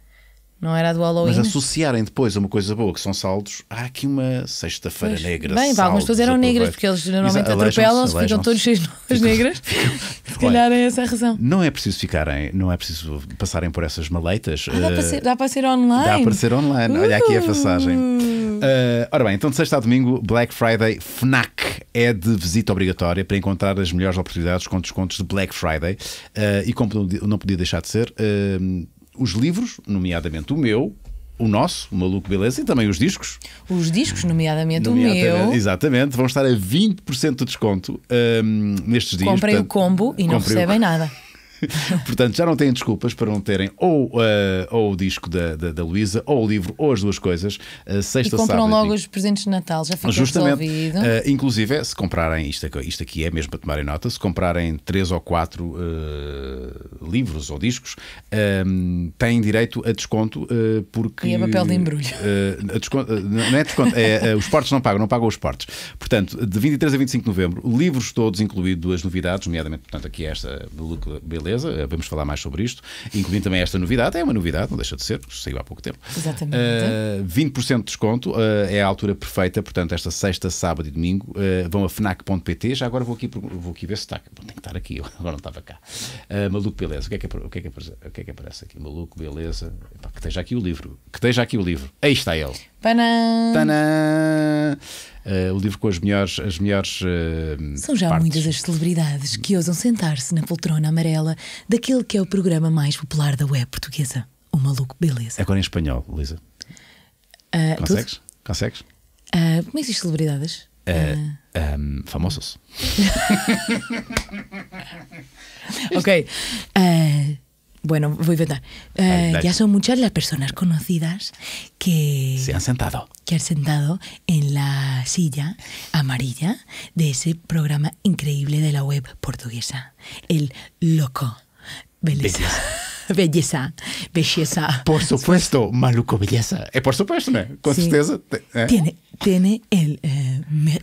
não era do Halloween. Mas associarem depois a uma coisa boa, que são saldos, há aqui uma sexta-feira negra. Bem, algumas pessoas eram negras, porque eles normalmente atropelam-se, ficam todos cheios de negras. Se calhar é essa a razão. Não é preciso ficarem, não é preciso passarem por essas maleitas. Ah, uh, dá, para eh, ser, dá para ser online. Dá para ser online. Uh. Olha aqui a uh! passagem. Uh, ora bem, então de sexta a domingo, Black Friday FNAC é de visita obrigatória para encontrar as melhores oportunidades com descontos de Black Friday. Eh, e como não podia deixar de ser os livros, nomeadamente o meu, o nosso, o Maluco Beleza, e também os discos. Os discos, nomeadamente, nomeadamente o meu. Exatamente, vão estar a 20% de desconto um, nestes dias. Comprem portanto, o combo e não recebem o... nada. Portanto, já não têm desculpas para não terem ou, uh, ou o disco da, da, da Luísa ou o livro, ou as duas coisas, uh, sexta, e compram sábado, logo os presentes de Natal, já fica Justamente, resolvido. Uh, inclusive, se comprarem, isto, é isto aqui é mesmo para tomarem nota, se comprarem três ou quatro uh, livros ou discos, têm direito a desconto porque... E a papel de embrulho. Desconto, não é desconto, é, os portos não pagam, não pagam os portos. Portanto, de 23 a 25 de novembro, livros todos, incluídos duas novidades, nomeadamente, portanto, aqui esta Beleza, eh, vamos falar mais sobre isto, incluindo também esta novidade. É uma novidade, não deixa de ser, porque saiu há pouco tempo. Exatamente. Uh, eh, 20% de desconto uh, é a altura perfeita, portanto, esta sexta, sábado e domingo. Uh, vão a fnac.pt. Já agora vou aqui, vou aqui ver se está. Bom, tem que estar aqui, agora não estava cá. Maluco Beleza, o que, é que, o, que é que, o que é que aparece aqui? Maluco Beleza, Epá, que esteja aqui o livro, que esteja aqui o livro. Aí está ele. Tanã! Tanã! Uh, o livro com as melhores. As melhores uh, São já partes. muitas as celebridades que ousam sentar-se na poltrona amarela daquele que é o programa mais popular da web portuguesa. O Maluco Beleza. É Agora em espanhol, Lisa. Uh, Consegues? Tudo? Consegues? Uh, como é existem celebridades? Uh, eh, um, ah. ehm, famosos. ok. Bueno, voy a eh, ya son muchas las personas conocidas que se han sentado, que han sentado en la silla amarilla de ese programa increíble de la web portuguesa, el loco belleza. Belleza. belleza, Por supuesto, maluco belleza. Eh, por supuesto, con eh, Tiene, tiene el eh,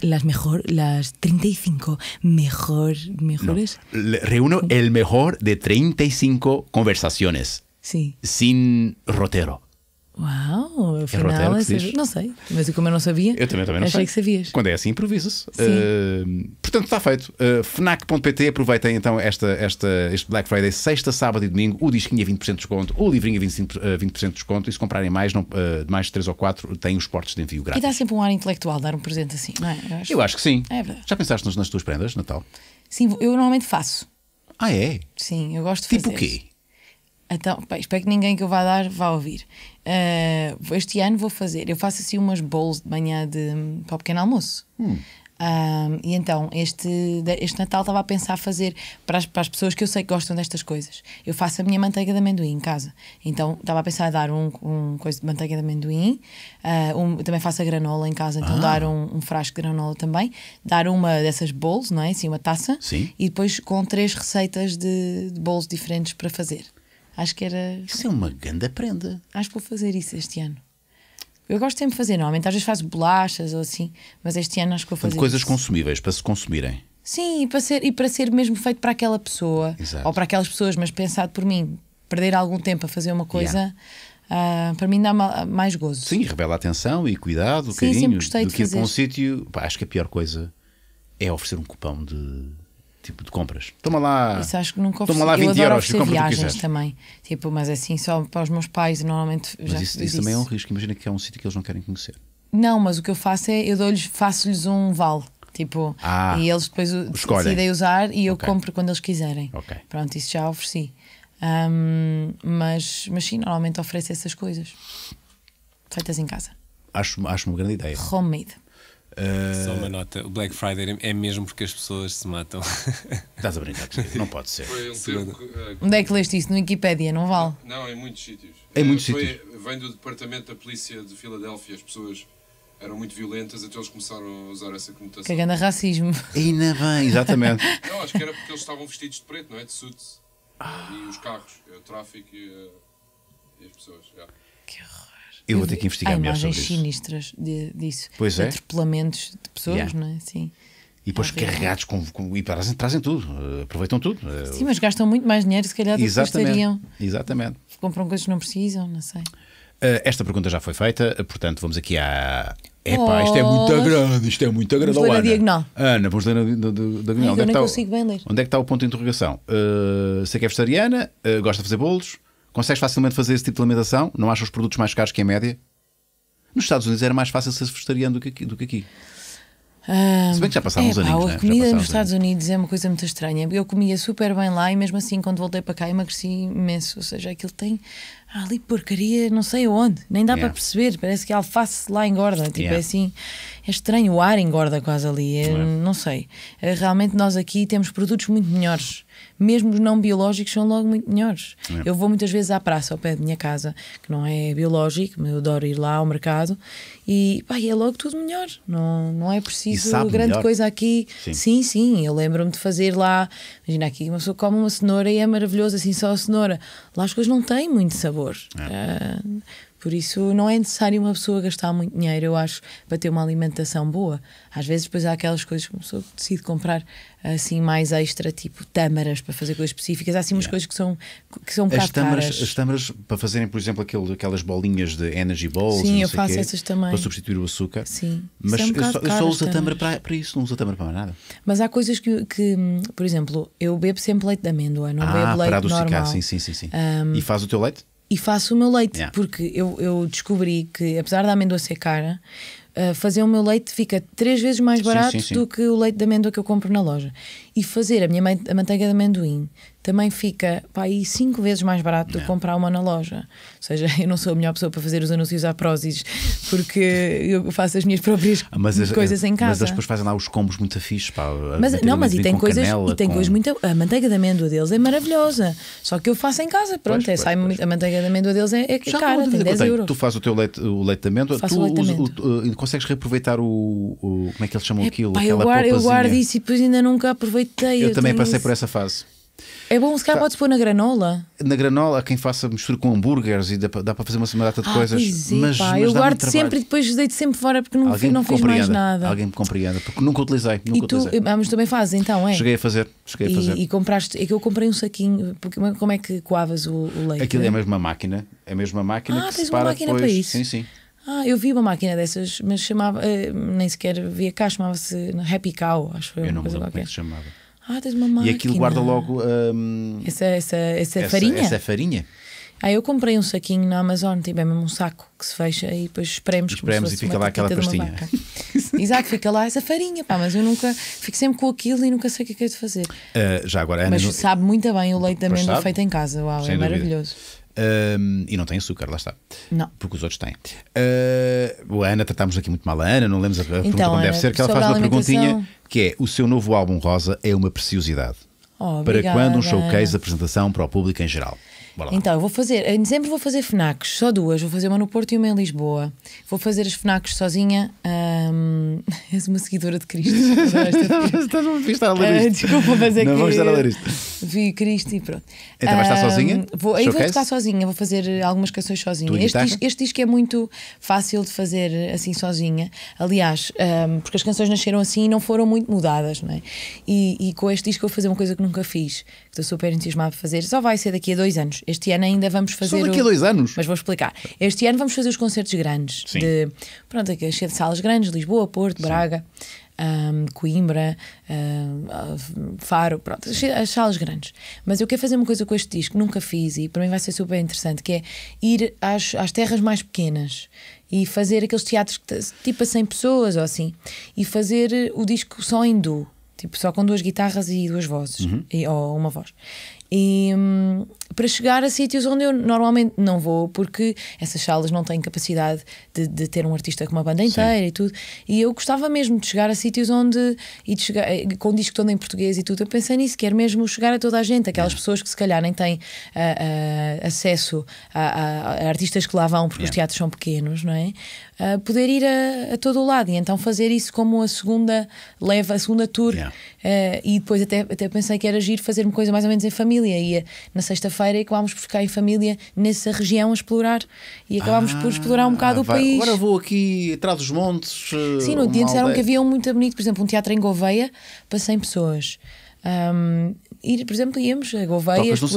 las mejor, las 35 mejor, mejores. reúno el mejor de 35 conversaciones. Sin rotero. Uau, afinal, é não sei, mas como eu não sabia, eu também, também não achei sei. que sabias. Quando é assim, improvisa-se. Uh, ah, portanto, está feito. Uh, ah, Fnac.pt, aproveitem então esta, esta, este Black Friday, sexta, sábado e domingo, o disquinho a 20% de desconto, o livrinho a 25, 20% ah, de desconto, e se comprarem mais, não, uh, mais 3 ou 4, têm os portes de envio grátis. E dá sempre um ar intelectual dar um presente assim, não é? Eu acho, eu acho que sim. É Já pensaste nas, nas tuas prendas, Natal? Sim, eu normalmente faço. Ah, é? Sim, eu gosto de tipo fazer. Tipo o quê? Então, pá, espero que ninguém que eu vá dar vá ouvir. Uh, este ano vou fazer, eu faço assim umas bowls de manhã de, para o pequeno almoço. Hum. Ah, e então, este, este Natal estava a pensar fazer para as, para as pessoas que eu sei que gostam destas coisas. Eu faço a minha manteiga de amendoim em casa. Então, estava a pensar dar um, um coisa de manteiga de amendoim. Uh, um, também faço a granola em casa, então ah. dar um, um, frasco de granola também. Dar uma dessas bolos, não é? Assim, uma taça. Sim. E depois com três receitas de, de bolos diferentes para fazer. Acho que era. Isso é uma grande prenda. Acho que vou fazer isso este ano. Eu gosto sempre de fazer, normalmente às vezes faço bolachas ou assim, mas este ano acho que vou fazer. Portanto, coisas isso. consumíveis para se consumirem. Sim, e para, ser, e para ser mesmo feito para aquela pessoa Exato. ou para aquelas pessoas, mas pensado por mim, perder algum tempo a fazer uma coisa yeah. uh, para mim dá mais gozo. Sim, revela atenção e cuidado, Sim, carinho, do que ir para um sítio. acho que a pior coisa é oferecer um cupão de tipo de compras. Toma lá. Isso acho que nunca Toma lá 20 eu euros e compra viagens também. Tipo, mas assim, só para os meus pais, normalmente. Mas já isso, isso também é um risco. Imagina que é um sítio que eles não querem conhecer. Não, mas o que eu faço é eu dou-lhes, faço-lhes um vale. Tipo, ah, e eles depois escolhem. decidem usar e eu okay. compro quando eles quiserem. Okay. Pronto, isso já ofereci. Um, mas, mas sim, normalmente ofereço essas coisas feitas em casa. Acho, acho uma grande ideia. Homemade. Uh... Só uma nota, o Black Friday é, é mesmo porque as pessoas se matam. Estás a brincar, não pode ser. Um que, uh, Onde é que leste isso? No Wikipedia, não vale? Não, em muitos sítios. Em muitos Foi, sítios. Vem do departamento da polícia de Filadélfia, as pessoas eram muito violentas, então eles começaram a usar essa conotação. Cagando a racismo. Ainda bem, exatamente. não, acho que era porque eles estavam vestidos de preto, não é? De suits. Ah. E os carros, eh, o tráfico e, eh, e as pessoas. Yeah. Que horror. Eu vou ter que investigar melhor sobre isso. sinistras de, disso. Pois é. Atropelamentos de pessoas, yeah. não é? Sim. E depois carregados com, com e trazem, trazem tudo, eh, aproveitam tudo. Eh, Sim, mas gastam muito mais dinheiro, se calhar, do que gastariam. Exatamente. Compram coisas que não precisam, não sei. Uh, esta pergunta já foi feita, portanto, vamos aqui à. Epá, oh, isto é muito grande, isto é muito agradável, Vamos ler a diagonal. Ana, vamos ler na diagonal. Ai, é tá onde, é que está o, onde é que está o ponto de interrogação? Uh, sei que é vegetariana, uh, gosta de fazer bolos, Consegues facilmente fazer esse tipo de alimentação? Não achas os produtos mais caros que a média? Nos Estados Unidos era mais fácil ser vegetariano do que aqui. Do que aqui. Um, Se bem que já passaram é, uns anos. A né? comida nos Estados Unidos. Unidos é uma coisa muito estranha. Eu comia super bem lá e mesmo assim, quando voltei para cá, emagreci imenso. Ou seja, aquilo tem ah, ali porcaria, não sei onde, nem dá yeah. para perceber. Parece que a alface lá engorda. Tipo, é yeah. é assim, é estranho. O ar engorda quase ali. É, não sei. Eh, realmente, nós aqui temos produtos muito melhores mesmo os não biológicos são logo muito melhores. É. Eu vou muitas vezes à praça, ao pé da minha casa, que não é biológico, mas eu adoro ir lá ao mercado e pá, é logo tudo melhor. Não, não é preciso grande melhor. coisa aqui. Sim, sim, sim eu lembro-me de fazer lá. Imagina aqui, uma pessoa come uma cenoura e é maravilhoso assim, só a cenoura. Lá as coisas não têm muito sabor. É. Uh, por isso, não é necessário uma pessoa gastar muito dinheiro, eu acho, para ter uma alimentação boa. Às vezes, depois há aquelas coisas que uma pessoa decide comprar assim mais extra, tipo tâmaras para fazer coisas específicas. Há assim umas yeah. coisas que são, que são um as tâmaras, caras. As tâmaras para fazerem, por exemplo, aquele, aquelas bolinhas de energy balls. Sim, eu faço quê, essas também. Para substituir o açúcar. Sim. Mas é um eu, só, eu só uso a tâmara para, para isso, não uso a tâmara para nada. Mas há coisas que, que, por exemplo, eu bebo sempre leite de amêndoa, não ah, bebo leite para adocicar, normal. Sim, sim, sim. sim. Um, e faz o teu leite? e faço o meu leite, yeah. porque eu, eu descobri que, apesar da amêndoa ser cara, uh, fazer o meu leite fica três vezes mais barato sim, sim, sim. do que o leite de amêndoa que eu compro na loja. E fazer a minha a manteiga de amendoim também fica pá, aí cinco vezes mais barato do que comprar uma na loja. Ou seja, eu não sou a melhor pessoa para fazer os anúncios à Prozis, porque eu faço as minhas próprias ah, as, coisas em casa. Mas as depois fazem lá os combos muito afixos. mas, não, mas e tem, coisas, canela, e tem com... coisas muito. A manteiga de amêndoa deles é maravilhosa. Só que eu faço em casa, pronto. Pois, é, pois, é, sai pois. A manteiga de amêndoa deles é, é Já cara, tem 10 euros. Tu fazes o teu leite, o leite de amêndoa, Faço tu o leite de amêndoa. O, o, eh, consegues reaproveitar o, o, Como é que eles chamam é, aquilo? Pá, eu, guardo, eu guardo isso e depois ainda nunca aproveitei. Eu, eu também passei isso. por essa fase. É bom, se calhar tá. pode pôr na granola. Na granola, há quem faça mistura com hambúrgueres e dá, dá para fazer uma semana de ah, coisas. É, mas, pá, mas eu guardo sempre e depois deito sempre fora porque não, fiz, não fiz mais nada. Alguém me compreenda, porque nunca utilizei. Nunca e tu, utilizei. Ah, mas também fazes então, é? Cheguei a fazer. Cheguei e, a fazer. e compraste, é que eu comprei um saquinho, porque como é que coavas o, o leite? Aquilo é a é? mesma máquina, é a mesma máquina ah, que separa uma máquina depois. para isso. Sim, sim. Ah, eu vi uma máquina dessas, mas chamava, eh, nem sequer via cá, chamava-se Happy Cow, acho que Eu não me lembro como é que se chamava. Ah, tens uma máquina. E aquilo guarda logo. Hum, essa, essa, essa, essa, farinha? Essa farinha. Ah, eu comprei um saquinho na Amazon, tipo, é mesmo um saco que se fecha e depois espremos. Espremos e fica lá aquela pastinha. Exato, fica lá essa farinha, pá, mas eu nunca, fico sempre com aquilo e nunca sei o que é que é de fazer. Uh, já agora, Ana, Mas não... sabe muito bem o leite de amêndoa feito em casa, uau, Sem é dúvida. maravilhoso e não tem açúcar, lá está. Não. Porque os outros têm. Uh, ah, a Ana, tratámos aqui muito mal a Ana, não lemos a, pergunta então, como Ana, deve ser, que ela faz uma perguntinha que é: o seu novo álbum rosa é uma preciosidade. Oh, para quando um showcase de apresentação para o público em geral? Então, eu vou fazer, em dezembro vou fazer FNACs, só duas, vou fazer uma no Porto e uma em Lisboa. Vou fazer as FNACs sozinha. Um, és uma seguidora de Cristo. Estás a a ler ah, isto. desculpa, mas é não que. Não vou estar a ler isto. Vi Cristo e pronto. Então vais estar sozinha? Vou, aí vou tocar sozinha, vou fazer algumas canções sozinha. Tu este, este disco é muito fácil de fazer assim sozinha. Aliás, um, porque as canções nasceram assim e não foram muito mudadas, não é? E, e com este disco vou fazer uma coisa que nunca fiz, que estou super entusiasmada de fazer. Só vai ser daqui a dois anos. Este ano ainda vamos fazer. Só daqui a dois anos? Mas vou explicar. Este ano vamos fazer os concertos grandes. Sim. De, pronto, aqui de salas grandes, Lisboa, Porto, Sim. Braga um, Coimbra, um, Faro, pronto, as salas grandes. Mas eu quero fazer uma coisa com este disco, nunca fiz e para mim vai ser super interessante, que é ir às, às terras mais pequenas e fazer aqueles teatros que, tipo a 100 pessoas ou assim, e fazer o disco só em duo. Tipo, só com duas guitarras e duas vozes, uhum. e, ou uma voz. E hum, para chegar a sítios onde eu normalmente não vou, porque essas salas não têm capacidade de, de ter um artista com uma banda inteira Sim. e tudo. E eu gostava mesmo de chegar a sítios onde. e de chegar, eh, com disco todo em português e tudo. Eu pensei nisso, quero mesmo chegar a toda a gente, aquelas pessoas que se calhar nem têm eh, eh, acesso a, a, artistas que lá vão, porque os teatros são pequenos, não é? poder ir a, a, todo o lado e então fazer isso como a segunda leva, a segunda tour. e depois até, até pensei que era giro fazer uma coisa mais ou menos em família família. Ia eh, na sexta-feira é e acabámos por ficar em família nessa região a explorar e acabámos ah, por explorar um bocado ah, vai, o país. Agora vou aqui atrás dos montes. Eh, Sim, no dia disseram que havia um muito bonito, por exemplo, um teatro em Gouveia para 100 pessoas. Um, por exemplo, íamos a Gouveia, Tocas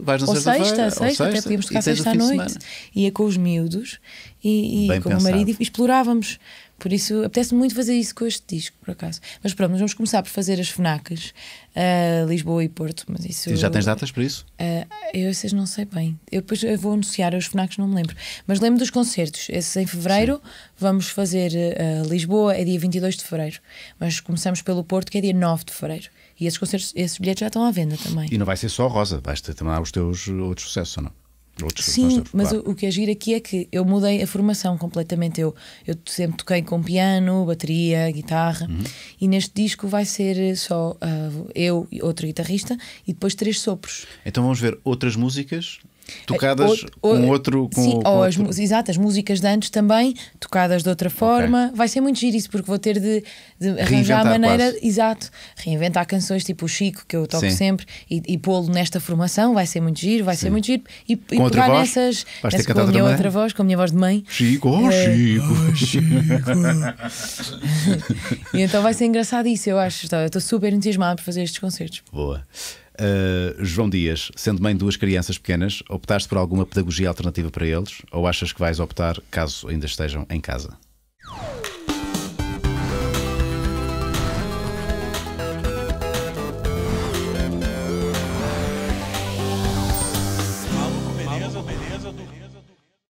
vais na ou sexta, sexta, sexta, até podíamos tocar sexta à noite, ia com os miúdos e, e com o marido e explorávamos. Por isso, apetece muito fazer isso com este disco, por acaso. Mas pronto, nós vamos começar por fazer as FNACs, uh, eh, Lisboa e Porto. Mas isso, e já tens datas para isso? Uh, eu vocês não sei bem. Eu depois eu eh, vou anunciar, os FNACs não me lembro. Mas lembro dos concertos. Esse em fevereiro Sim. vamos fazer uh, Lisboa, é dia 22 de fevereiro. Mas começamos pelo Porto, que é dia 9 de fevereiro. E esses concertos, esses bilhetes já estão à venda também. E não vai ser só Rosa, vais ter também os teus outros sucessos, ou não? Outros Sim, temos, mas claro. o, o, que é giro aqui é que eu mudei a formação completamente. Eu, eu sempre toquei com piano, bateria, guitarra, uhum. e neste disco vai ser só uh, eu e outro guitarrista e depois três sopros. Então vamos ver outras músicas tocadas ou, ou, com outro. Com, sim, com ou outro. As, exato, as músicas de antes também, tocadas de outra forma. Okay. Vai ser muito giro isso, porque vou ter de, de arranjar a maneira. Quase. Exato, reinventar canções tipo o Chico, que eu toco sim. sempre, e, e pô-lo nesta formação, vai ser muito giro, vai sim. ser muito giro. E, e pegar voz? nessas. com a minha outra voz, com a minha voz de mãe. Chico, oh, é... Chico. Oh, Chico. e então vai ser engraçado isso, eu acho. Estou super entusiasmado por fazer estes concertos. Boa. Uh, João Dias, sendo mãe de duas crianças pequenas, optaste por alguma pedagogia alternativa para eles ou achas que vais optar caso ainda estejam em casa?